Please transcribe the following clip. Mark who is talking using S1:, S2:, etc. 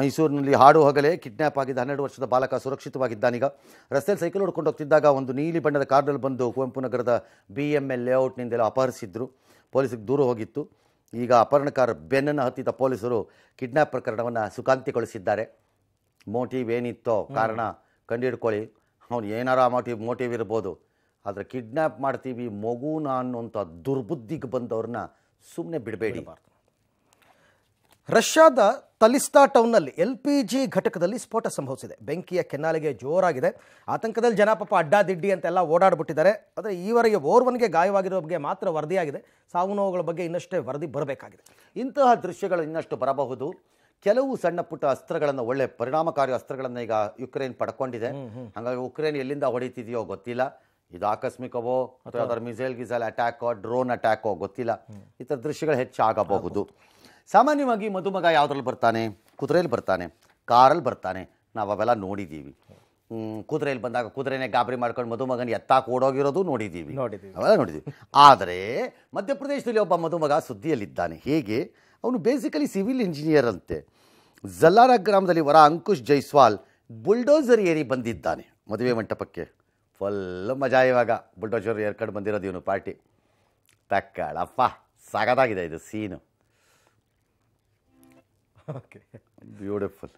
S1: ಮೈಸೂರಿನಲ್ಲಿ ಹಾಡು ಹಗಲೇ ಕಿಡ್ನ್ಯಾಪ್ ಆಗಿದ್ದ ಹನ್ನೆರಡು ವರ್ಷದ ಬಾಲಕ ಸುರಕ್ಷಿತವಾಗಿದ್ದಾನೀಗ ರಸ್ತೆಯಲ್ಲಿ ಸೈಕಲ್ ಹೊಡ್ಕೊಂಡು ಹೋಗ್ತಿದ್ದಾಗ ಒಂದು ನೀಲಿ ಬಣ್ಣದ ಕಾರ್ನಲ್ಲಿ ಬಂದು ಕುವೆಂಪು ನಗರದ ಬಿ ಎಮ್ ಎಲ್ ಲೇಔಟ್ನಿಂದೆಲ್ಲ ಅಪಹರಿಸಿದ್ರು ಪೊಲೀಸಿಗೆ ದೂರು ಹೋಗಿತ್ತು ಈಗ ಅಪಹರಣಕಾರ ಬೆನ್ನನ್ನು ಹತ್ತಿದ್ದ ಪೊಲೀಸರು ಕಿಡ್ನ್ಯಾಪ್ ಪ್ರಕರಣವನ್ನು ಸುಖಾಂತಿಗೊಳಿಸಿದ್ದಾರೆ ಮೋಟಿವ್ ಏನಿತ್ತೋ ಕಾರಣ ಕಂಡುಹಿಡ್ಕೊಳ್ಳಿ ಅವನು ಏನಾರ ಮೋಟಿವ್ ಮೋಟಿವ್ ಇರ್ಬೋದು ಆದರೆ ಕಿಡ್ನ್ಯಾಪ್ ಮಾಡ್ತೀವಿ ಮಗುನ ಅನ್ನುವಂಥ ದುರ್ಬುದ್ಧಿಗೆ ಬಂದವ್ರನ್ನ ಸುಮ್ಮನೆ ಬಿಡಬೇಡಿ ರಷ್ಯಾದ ತಲಿಸ್ತಾ ಟೌನ್ನಲ್ಲಿ
S2: ಎಲ್ ಪಿ ಜಿ ಘಟಕದಲ್ಲಿ ಸ್ಫೋಟ ಸಂಭವಿಸಿದೆ ಬೆಂಕಿಯ ಕೆನ್ನಾಲಿಗೆ ಜೋರಾಗಿದೆ ಆತಂಕದಲ್ಲಿ ಜನ ಅಡ್ಡಾದಿಡ್ಡಿ ಅಂತೆಲ್ಲ ಓಡಾಡಿಬಿಟ್ಟಿದ್ದಾರೆ ಆದರೆ ಈವರೆಗೆ ಓರ್ವನಿಗೆ ಗಾಯವಾಗಿರೋ ಬಗ್ಗೆ ಮಾತ್ರ ವರದಿಯಾಗಿದೆ ಸಾವು ನೋವುಗಳ
S1: ಬಗ್ಗೆ ಇನ್ನಷ್ಟೇ ವರದಿ ಬರಬೇಕಾಗಿದೆ ಇಂತಹ ದೃಶ್ಯಗಳು ಇನ್ನಷ್ಟು ಬರಬಹುದು ಕೆಲವು ಸಣ್ಣ ಪುಟ್ಟ ಅಸ್ತ್ರಗಳನ್ನು ಒಳ್ಳೆ ಪರಿಣಾಮಕಾರಿ ಅಸ್ತ್ರಗಳನ್ನು ಈಗ ಯುಕ್ರೇನ್ ಪಡ್ಕೊಂಡಿದೆ ಹಾಗಾಗಿ ಉಕ್ರೇನ್ ಎಲ್ಲಿಂದ ಹೊಡಿತಿದೆಯೋ ಗೊತ್ತಿಲ್ಲ ಇದು ಆಕಸ್ಮಿಕವೋ ಅಥವಾ ಅದರ ಮಿಸೈಲ್ ಗಿಸೈಲ್ ಅಟ್ಯಾಕೋ ಡ್ರೋನ್ ಅಟ್ಯಾಕೋ ಗೊತ್ತಿಲ್ಲ ಈ ಥರ ದೃಶ್ಯಗಳು ಹೆಚ್ಚಾಗಬಹುದು ಸಾಮಾನ್ಯವಾಗಿ ಮದುಮಗ ಯಾವುದ್ರಲ್ಲಿ ಬರ್ತಾನೆ ಕುದುರೆಯಲ್ಲಿ ಬರ್ತಾನೆ ಕಾರಲ್ಲಿ ಬರ್ತಾನೆ ನಾವು ಅವೆಲ್ಲ ನೋಡಿದ್ದೀವಿ ಕುದುರೆಯಲ್ಲಿ ಬಂದಾಗ ಕುದುರೆನೇ ಗಾಬರಿ ಮಾಡ್ಕೊಂಡು ಮದುಮಗನ ಎತ್ತಾಕ್ ಓಡೋಗಿರೋದು ನೋಡಿದ್ದೀವಿ ಅವೆಲ್ಲ ನೋಡಿದ್ದೀವಿ ಆದರೆ ಮಧ್ಯಪ್ರದೇಶದಲ್ಲಿ ಒಬ್ಬ ಮದುಮಗ ಸುದ್ದಿಯಲ್ಲಿದ್ದಾನೆ ಹೇಗೆ ಅವನು ಬೇಸಿಕಲಿ ಸಿವಿಲ್ ಇಂಜಿನಿಯರ್ ಅಂತೆ ಜಲ್ಲಾರ ಗ್ರಾಮದಲ್ಲಿ ವರ ಅಂಕುಶ್ ಜೈಸ್ವಾಲ್ ಬುಲ್ಡೋಸರ್ ಏರಿ ಬಂದಿದ್ದಾನೆ ಮದುವೆ ಮಂಟಪಕ್ಕೆ ಫುಲ್ ಮಜಾ ಇವಾಗ ಬುಲ್ಡೋಸರ್ ಏರ್ಕಡೆ ಬಂದಿರೋದು ಇವನು ಪಾರ್ಟಿ ತಕ್ಕಳಪ್ಪ
S3: ಸಾಗದಾಗಿದೆ ಇದು ಸೀನು okay. Beautiful.